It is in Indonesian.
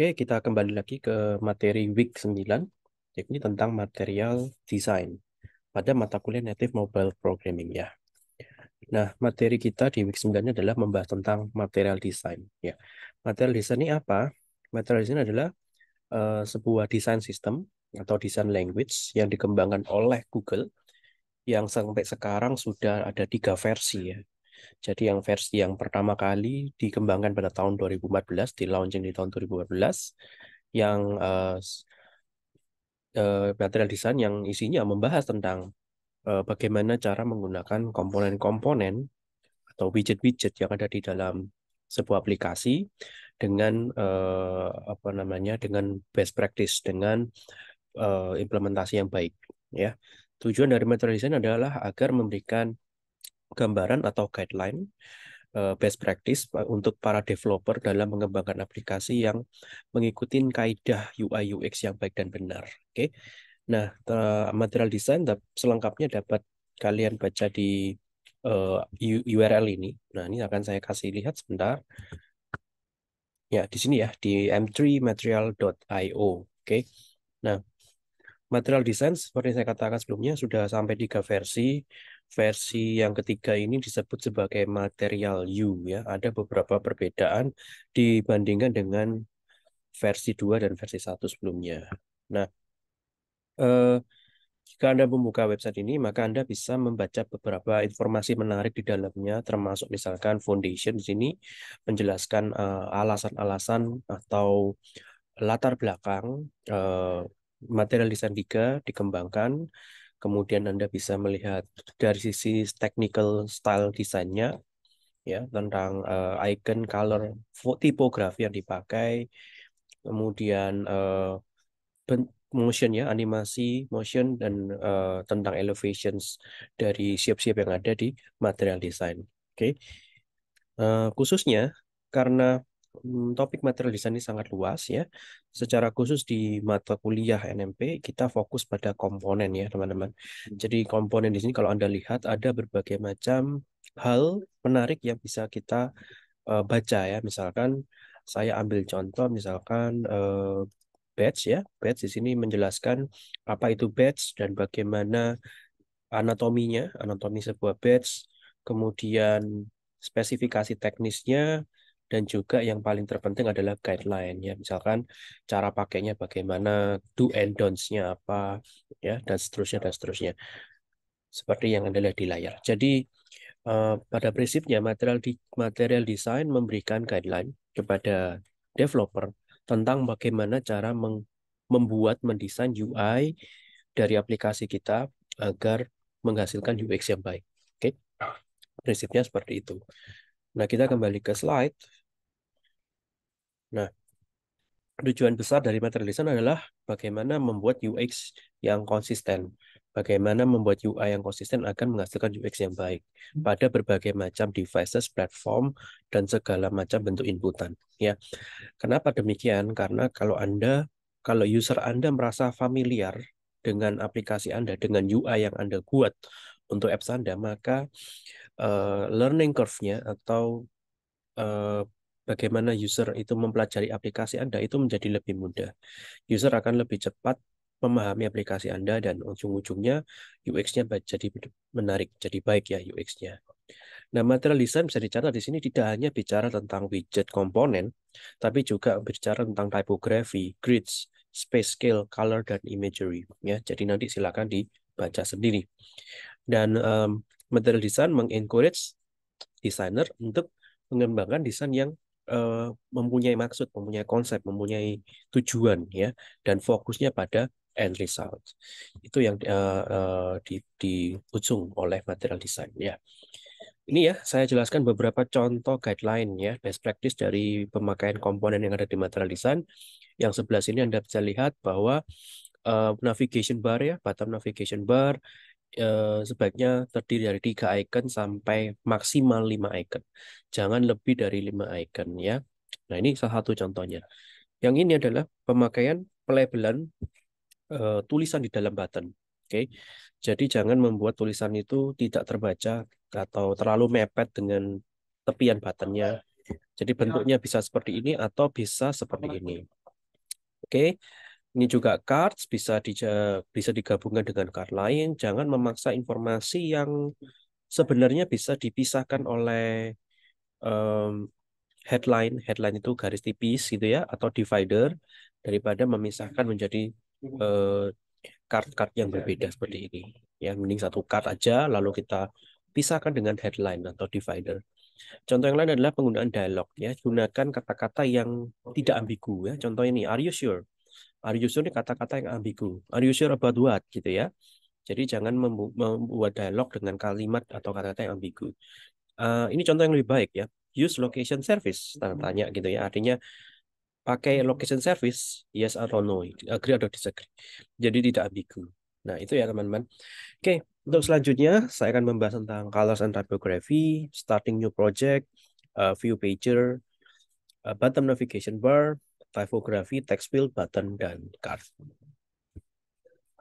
Oke, kita kembali lagi ke materi week 9, yakni tentang material design pada mata kuliah native mobile programming ya. Nah, materi kita di week 9 adalah membahas tentang material design ya. Material design ini apa? Material design adalah uh, sebuah desain sistem atau desain language yang dikembangkan oleh Google yang sampai sekarang sudah ada tiga versi ya. Jadi yang versi yang pertama kali dikembangkan pada tahun 2014, di launching di tahun 2014, yang uh, uh, material design yang isinya membahas tentang uh, bagaimana cara menggunakan komponen-komponen atau widget-widget yang ada di dalam sebuah aplikasi dengan uh, apa namanya dengan best practice dengan uh, implementasi yang baik ya. Tujuan dari material design adalah agar memberikan gambaran atau guideline eh, best practice eh, untuk para developer dalam mengembangkan aplikasi yang mengikuti kaidah UI UX yang baik dan benar. Oke. Nah, eh, material design selengkapnya dapat kalian baca di URL ini. Nah, ini akan saya kasih lihat sebentar. Ya, di sini ya di m3material.io. Oke. Nah, material design seperti saya katakan sebelumnya sudah sampai tiga versi versi yang ketiga ini disebut sebagai material U ya. Ada beberapa perbedaan dibandingkan dengan versi 2 dan versi 1 sebelumnya. Nah, eh, jika Anda membuka website ini, maka Anda bisa membaca beberapa informasi menarik di dalamnya, termasuk misalkan foundation di sini menjelaskan eh, alasan-alasan eh, atau latar belakang eh, material desain 3 dikembangkan kemudian Anda bisa melihat dari sisi technical style desainnya ya tentang uh, icon color tipografi yang dipakai kemudian uh, eh, motion ya animasi motion dan uh, tentang elevations dari siap-siap yang ada di material design oke okay. uh, khususnya karena Hmm, topik material desain ini sangat luas ya. Secara khusus di mata kuliah NMP kita fokus pada komponen ya teman-teman. Hmm. Jadi komponen di sini kalau Anda lihat ada berbagai macam hal menarik yang bisa kita uh, baca ya. Misalkan saya ambil contoh misalkan uh, batch ya. Batch di sini menjelaskan apa itu batch dan bagaimana anatominya, anatomi sebuah batch, kemudian spesifikasi teknisnya, dan juga yang paling terpenting adalah guideline ya misalkan cara pakainya bagaimana do and don'ts-nya apa ya dan seterusnya dan seterusnya seperti yang anda lihat di layar jadi eh, pada prinsipnya material di material design memberikan guideline kepada developer tentang bagaimana cara meng, membuat mendesain UI dari aplikasi kita agar menghasilkan UX yang baik oke okay? prinsipnya seperti itu nah kita kembali ke slide Nah, tujuan besar dari material design adalah bagaimana membuat UX yang konsisten. Bagaimana membuat UI yang konsisten akan menghasilkan UX yang baik hmm. pada berbagai macam devices, platform, dan segala macam bentuk inputan. Ya, kenapa demikian? Karena kalau anda, kalau user anda merasa familiar dengan aplikasi anda, dengan UI yang anda buat untuk apps anda, maka uh, learning curve-nya atau uh, bagaimana user itu mempelajari aplikasi Anda itu menjadi lebih mudah. User akan lebih cepat memahami aplikasi Anda dan ujung-ujungnya UX-nya jadi menarik, jadi baik ya UX-nya. Nah, material design bisa dicatat di sini tidak hanya bicara tentang widget komponen, tapi juga bicara tentang typography, grids, space scale, color, dan imagery. Ya, jadi nanti silakan dibaca sendiri. Dan um, material design mengencourage desainer untuk mengembangkan desain yang Eh, mempunyai maksud, mempunyai konsep, mempunyai tujuan ya dan fokusnya pada end result. Itu yang uh, uh, di, ujung oleh material design ya. Ini ya, saya jelaskan beberapa contoh guideline ya, best practice dari pemakaian komponen yang ada di material design. Yang sebelah sini Anda bisa lihat bahwa uh, navigation bar ya, bottom navigation bar, Eh, sebaiknya terdiri dari tiga icon sampai maksimal lima icon. Jangan lebih dari lima icon ya. Nah, ini salah satu contohnya. Yang ini adalah pemakaian pelabelan eh, tulisan di dalam button. Oke. Okay? Jadi jangan membuat tulisan itu tidak terbaca atau terlalu mepet dengan tepian buttonnya. Jadi bentuknya bisa seperti ini atau bisa seperti ini. Oke. Okay? Ini juga cards bisa di, bisa digabungkan dengan card lain. Jangan memaksa informasi yang sebenarnya bisa dipisahkan oleh um, headline. Headline itu garis tipis gitu ya atau divider daripada memisahkan menjadi card eh, card-card yang berbeda seperti ini. Ya, mending satu card aja lalu kita pisahkan dengan headline atau divider. Contoh yang lain adalah penggunaan dialog ya. Gunakan kata-kata yang tidak ambigu ya. Contohnya ini, are you sure? Are you sure ini kata-kata yang ambigu. Are you sure about what? Gitu ya. Jadi jangan membuat dialog dengan kalimat atau kata-kata yang ambigu. Uh, ini contoh yang lebih baik ya. Use location service, tanda hmm. tanya gitu ya. Artinya pakai location service, yes atau no, agree atau disagree. Jadi tidak ambigu. Nah, itu ya teman-teman. Oke, untuk selanjutnya saya akan membahas tentang colors and typography, starting new project, uh, view pager, uh, bottom navigation bar, typography, text field, button, dan card.